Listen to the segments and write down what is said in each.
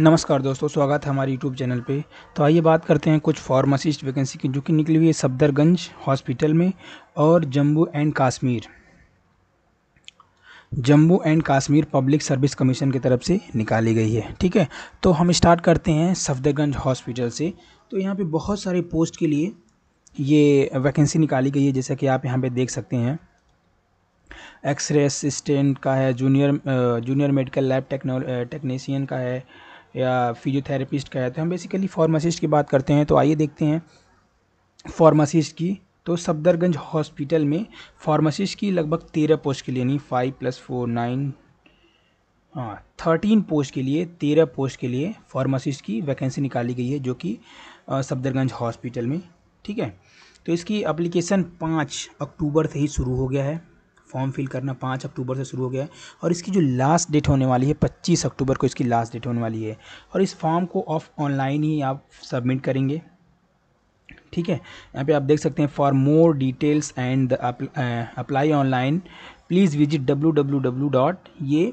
नमस्कार दोस्तों स्वागत है हमारे यूट्यूब चैनल पे तो आइए बात करते हैं कुछ फार्मासिस्ट वैकेंसी की जो कि निकली हुई है सफदरगंज हॉस्पिटल में और Jammu and Kashmir Jammu and Kashmir public service commission की तरफ से निकाली गई है ठीक है तो हम स्टार्ट करते हैं सफदरगंज हॉस्पिटल से तो यहाँ पर बहुत सारे पोस्ट के लिए ये वैकेंसी निकाली गई है जैसा कि आप यहाँ पर देख सकते हैं एक्सरे असिस्टेंट का है junior junior medical lab techno technician का है या फिजियोथेरेपिस्ट कहते हैं हम बेसिकली फार्मासिस्ट की बात करते हैं तो आइए देखते हैं फार्मासिस्ट की तो सफदरगंज हॉस्पिटल में फार्मासिस्ट की लगभग तेरह पोस्ट के लिए यानी फाइव प्लस फोर नाइन हाँ थर्टीन पोस्ट के लिए तेरह पोस्ट के लिए फार्मासिस्ट की वैकेंसी निकाली गई है जो कि सफदरगंज हॉस्पिटल में ठीक है तो इसकी अप्लीकेशन पाँच अक्टूबर से ही शुरू हो गया है फॉर्म फिल करना पाँच अक्टूबर से शुरू हो गया है और इसकी जो लास्ट डेट होने वाली है पच्चीस अक्टूबर को इसकी लास्ट डेट होने वाली है और इस फॉर्म को ऑफ ऑनलाइन ही आप सबमिट करेंगे ठीक है यहाँ पे आप देख सकते हैं for more details and apply online please visit W W W dot ये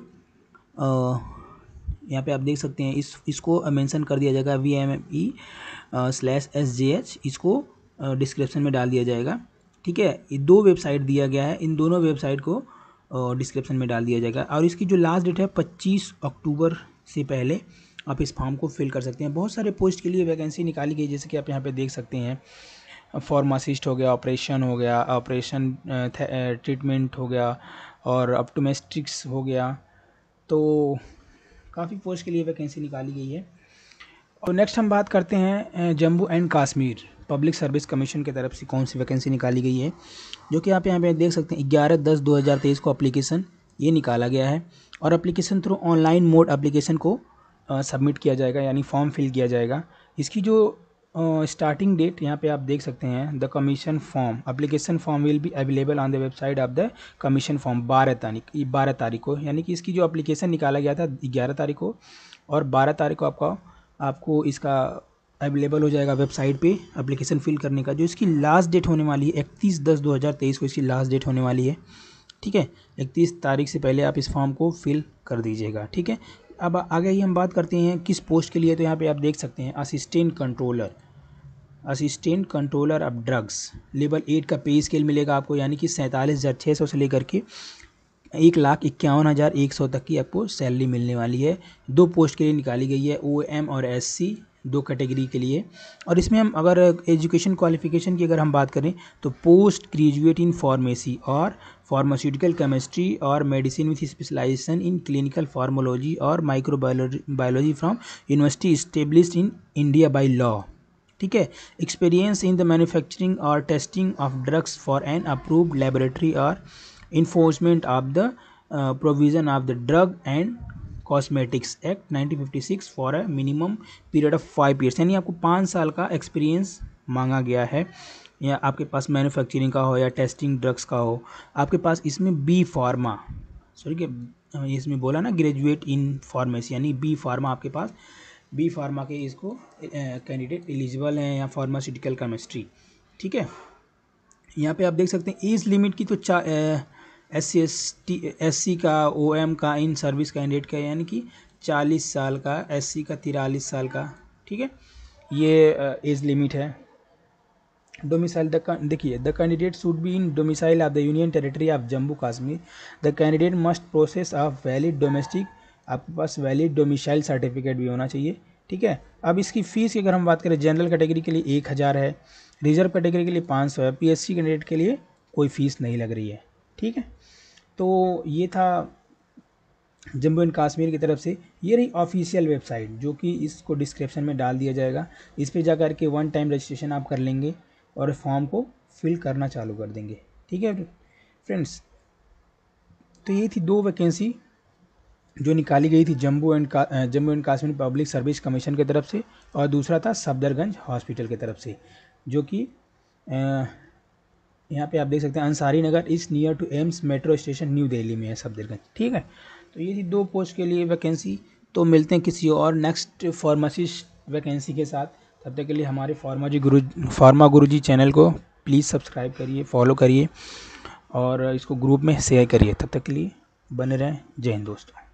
यहाँ पे आप देख सकते हैं इस इसको मेंशन कर दिया जाएगा V M E slash S J H इसको डिस्क्रिप्शन में डाल दिया जाएगा ठीक है ये दो वेबसाइट दिया गया है इन दोनों वेबसाइट को डिस्क्रिप्शन में डाल दिया जाएगा और इसकी जो लास्ट डेट है पच्चीस अक्टूबर से पहले आप इस फॉर्म को फिल कर सकते हैं बहुत सारे पोस्ट के लिए वैकेंसी निकाली गई जैसे कि आप यहाँ पे देख सकते हैं फार्मासिस्ट हो गया ऑपरेशन हो गया ऑपरेशन ट्रीटमेंट हो गया और अपटोमेस्टिक्स हो गया तो काफ़ी पोस्ट के लिए वैकेंसी निकाली गई है और तो नेक्स्ट हम बात करते हैं Jammu and Kashmir public service commission की तरफ से कौन सी वैकेंसी निकाली गई है जो कि आप यहाँ पे देख सकते हैं ग्यारह दस दो हज़ार तेईस को अप्लीकेशन ये निकाला गया है और application through online mode application को सबमिट किया जाएगा यानी फॉर्म फिल किया जाएगा इसकी जो स्टार्टिंग डेट यहाँ पे आप देख सकते हैं the commission form application form will be available on the website of the commission form बारह तारीख बारह तारीख को यानी कि इसकी जो अप्लीकेशन निकाला गया था ग्यारह तारीख को और बारह तारीख को आपका आपको इसका अवेलेबल हो जाएगा वेबसाइट पे एप्लीकेशन फिल करने का जो इसकी लास्ट डेट होने वाली है इकतीस दस दो हज़ार तेईस को इसकी लास्ट डेट होने वाली है ठीक है इकतीस तारीख से पहले आप इस फॉर्म को फिल कर दीजिएगा ठीक है अब आगे ही हम बात करते हैं किस पोस्ट के लिए तो यहाँ पे आप देख सकते हैं assistant controller assistant controller of drugs level eight का पे स्केल मिलेगा आपको यानी कि सैंतालीस हज़ार छः सौ से लेकर के एक लाख इक्यावन हज़ार एक सौ तक की आपको सैलरी मिलने वाली है दो पोस्ट के लिए निकाली गई है ओ एम और एस सी दो कैटेगरी के लिए और इसमें हम अगर एजुकेशन क्वालिफ़िकेशन की अगर हम बात करें तो पोस्ट ग्रेजुएट इन फार्मेसी और फार्मास्यूटिकल केमिस्ट्री और medicine with specialization in clinical pharmacology और micro biology from university establish in India by law ठीक है एक्सपीरियंस इन द मैनुफैक्चरिंग और testing of drugs for an approved laboratory और enforcement of the provision of the drug and cosmetics act 1956 for a minimum period of five years यानी आपको पाँच साल का experience मांगा गया है या आपके पास मैन्युफैक्चरिंग का हो या टेस्टिंग ड्रग्स का हो आपके पास इसमें बी फार्मा सॉरी इसमें बोला ना ग्रेजुएट इन फार्मेसी यानी बी फार्मा आपके पास बी फार्मा के इसको कैंडिडेट एलिजिबल हैं या फार्मास्यूटिकल केमिस्ट्री ठीक है यहाँ पे आप देख सकते हैं एज लिमिट की तो चा, S C S T S C का ओ एम का इन सर्विस कैंडिडेट का यानी कि चालीस साल का एस सी का तिरालीस साल का ठीक है ये एज लिमिट है डोमिसाइल द देखिए the candidate should be in domicile of the union territory of Jammu Kashmir the candidate must process of valid domestic आपके पास वैलिड डोमिसाइल सर्टिफिकेट भी होना चाहिए ठीक है अब इसकी फ़ीस की अगर हम बात करें जनरल कैटेगरी के लिए एक हज़ार है रिजर्व कैटेगरी के लिए पाँच सौ है पी कैंडिडेट के लिए कोई फ़ीस नहीं लग रही है ठीक है तो ये था जम्मू एंड कश्मीर की तरफ से ये रही ऑफिशियल वेबसाइट जो कि इसको डिस्क्रिप्शन में डाल दिया जाएगा इस पर जा करके के वन टाइम रजिस्ट्रेशन आप कर लेंगे और फॉर्म को फिल करना चालू कर देंगे ठीक है फ्रेंड्स तो ये थी दो वैकेंसी जो निकाली गई थी Jammu and Jammu and Kashmir public service commission की तरफ से और दूसरा था सफदरगंज हॉस्पिटल की तरफ से जो कि यहाँ पे आप देख सकते हैं Ansari Nagar is near to AIIMS metro station New Delhi में है सफदरगंज ठीक है तो ये थी दो पोस्ट के लिए वैकेंसी तो मिलते हैं किसी और नेक्स्ट फार्मासिस्ट वैकेंसी के साथ तब तक के लिए हमारे फार्मा जी गुरु फार्मा गुरु जी चैनल को प्लीज़ सब्सक्राइब करिए फॉलो करिए और इसको ग्रुप में शेयर करिए तब तक के लिए बने रहें जय हिंद दोस्तों